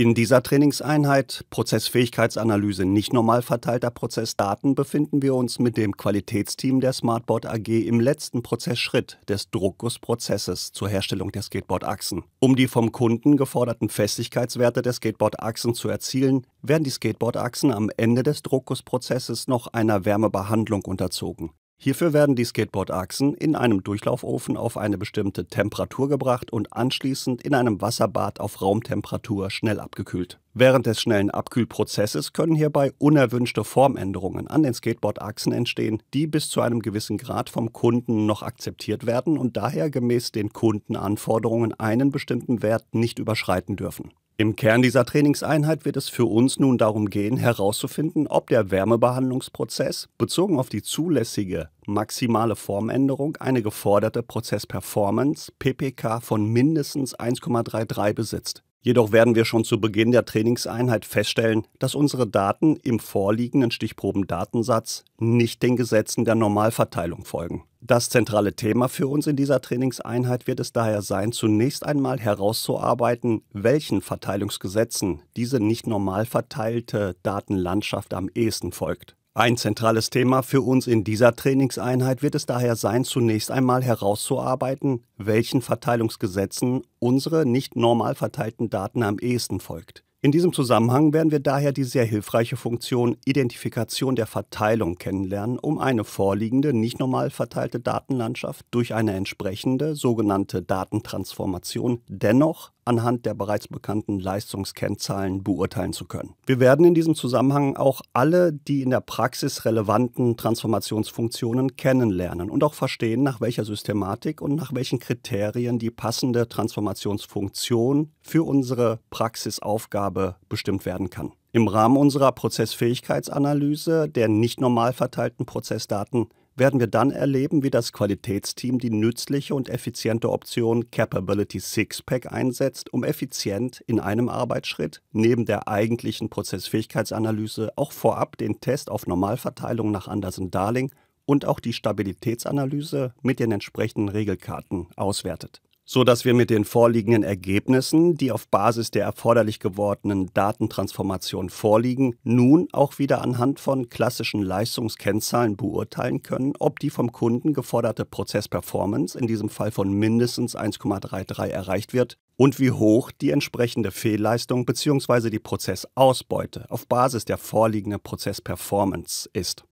In dieser Trainingseinheit Prozessfähigkeitsanalyse nicht normal verteilter Prozessdaten befinden wir uns mit dem Qualitätsteam der Smartboard AG im letzten Prozessschritt des Druckgussprozesses zur Herstellung der Skateboardachsen. Um die vom Kunden geforderten Festigkeitswerte der Skateboardachsen zu erzielen, werden die Skateboardachsen am Ende des Druckgussprozesses noch einer Wärmebehandlung unterzogen Hierfür werden die Skateboardachsen in einem Durchlaufofen auf eine bestimmte Temperatur gebracht und anschließend in einem Wasserbad auf Raumtemperatur schnell abgekühlt. Während des schnellen Abkühlprozesses können hierbei unerwünschte Formänderungen an den Skateboardachsen entstehen, die bis zu einem gewissen Grad vom Kunden noch akzeptiert werden und daher gemäß den Kundenanforderungen einen bestimmten Wert nicht überschreiten dürfen. Im Kern dieser Trainingseinheit wird es für uns nun darum gehen, herauszufinden, ob der Wärmebehandlungsprozess bezogen auf die zulässige maximale Formänderung eine geforderte Prozessperformance PPK von mindestens 1,33 besitzt. Jedoch werden wir schon zu Beginn der Trainingseinheit feststellen, dass unsere Daten im vorliegenden Stichprobendatensatz nicht den Gesetzen der Normalverteilung folgen. Das zentrale Thema für uns in dieser Trainingseinheit wird es daher sein, zunächst einmal herauszuarbeiten, welchen Verteilungsgesetzen diese nicht normal verteilte Datenlandschaft am ehesten folgt. Ein zentrales Thema für uns in dieser Trainingseinheit wird es daher sein, zunächst einmal herauszuarbeiten, welchen Verteilungsgesetzen unsere nicht normal verteilten Daten am ehesten folgt. In diesem Zusammenhang werden wir daher die sehr hilfreiche Funktion Identifikation der Verteilung kennenlernen, um eine vorliegende, nicht normal verteilte Datenlandschaft durch eine entsprechende sogenannte Datentransformation dennoch anhand der bereits bekannten Leistungskennzahlen beurteilen zu können. Wir werden in diesem Zusammenhang auch alle die in der Praxis relevanten Transformationsfunktionen kennenlernen und auch verstehen, nach welcher Systematik und nach welchen Kriterien die passende Transformationsfunktion für unsere Praxisaufgabe bestimmt werden kann. Im Rahmen unserer Prozessfähigkeitsanalyse der nicht normal verteilten Prozessdaten werden wir dann erleben, wie das Qualitätsteam die nützliche und effiziente Option Capability Sixpack einsetzt, um effizient in einem Arbeitsschritt neben der eigentlichen Prozessfähigkeitsanalyse auch vorab den Test auf Normalverteilung nach Andersen-Darling und auch die Stabilitätsanalyse mit den entsprechenden Regelkarten auswertet so dass wir mit den vorliegenden Ergebnissen, die auf Basis der erforderlich gewordenen Datentransformation vorliegen, nun auch wieder anhand von klassischen Leistungskennzahlen beurteilen können, ob die vom Kunden geforderte Prozessperformance in diesem Fall von mindestens 1,33 erreicht wird und wie hoch die entsprechende Fehlleistung bzw. die Prozessausbeute auf Basis der vorliegenden Prozessperformance ist.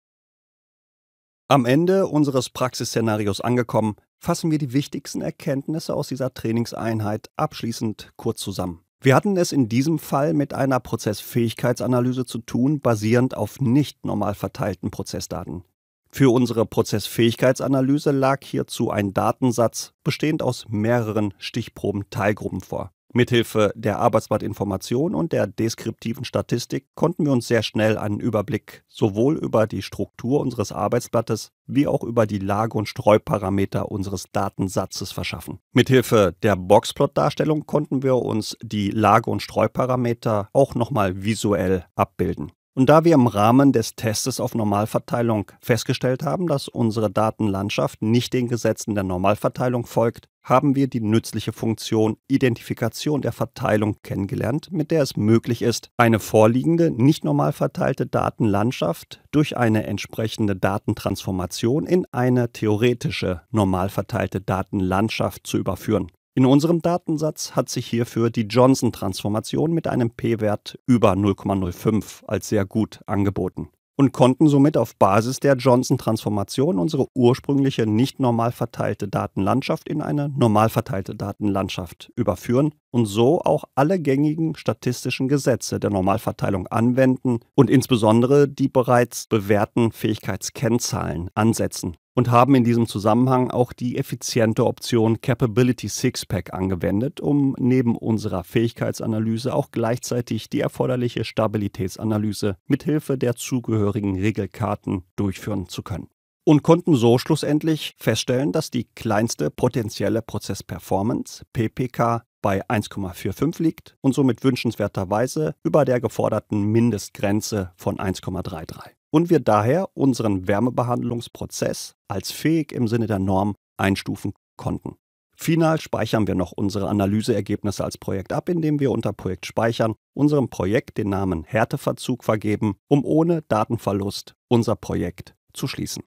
Am Ende unseres Praxisszenarios angekommen, Fassen wir die wichtigsten Erkenntnisse aus dieser Trainingseinheit abschließend kurz zusammen. Wir hatten es in diesem Fall mit einer Prozessfähigkeitsanalyse zu tun, basierend auf nicht normal verteilten Prozessdaten. Für unsere Prozessfähigkeitsanalyse lag hierzu ein Datensatz bestehend aus mehreren Stichproben-Teilgruppen vor. Mithilfe der Arbeitsblattinformation und der deskriptiven Statistik konnten wir uns sehr schnell einen Überblick sowohl über die Struktur unseres Arbeitsblattes wie auch über die Lage- und Streuparameter unseres Datensatzes verschaffen. Mithilfe der Boxplot-Darstellung konnten wir uns die Lage- und Streuparameter auch nochmal visuell abbilden. Und da wir im Rahmen des Tests auf Normalverteilung festgestellt haben, dass unsere Datenlandschaft nicht den Gesetzen der Normalverteilung folgt, haben wir die nützliche Funktion Identifikation der Verteilung kennengelernt, mit der es möglich ist, eine vorliegende, nicht normal verteilte Datenlandschaft durch eine entsprechende Datentransformation in eine theoretische normal verteilte Datenlandschaft zu überführen. In unserem Datensatz hat sich hierfür die Johnson-Transformation mit einem p-Wert über 0,05 als sehr gut angeboten und konnten somit auf Basis der Johnson-Transformation unsere ursprüngliche nicht normal verteilte Datenlandschaft in eine normal verteilte Datenlandschaft überführen und so auch alle gängigen statistischen Gesetze der Normalverteilung anwenden und insbesondere die bereits bewährten Fähigkeitskennzahlen ansetzen und haben in diesem Zusammenhang auch die effiziente Option Capability Sixpack angewendet, um neben unserer Fähigkeitsanalyse auch gleichzeitig die erforderliche Stabilitätsanalyse mithilfe der zugehörigen Regelkarten durchführen zu können. Und konnten so schlussendlich feststellen, dass die kleinste potenzielle Prozessperformance, PPK, bei 1,45 liegt und somit wünschenswerterweise über der geforderten Mindestgrenze von 1,33. Und wir daher unseren Wärmebehandlungsprozess als fähig im Sinne der Norm einstufen konnten. Final speichern wir noch unsere Analyseergebnisse als Projekt ab, indem wir unter Projekt Speichern unserem Projekt den Namen Härteverzug vergeben, um ohne Datenverlust unser Projekt zu schließen.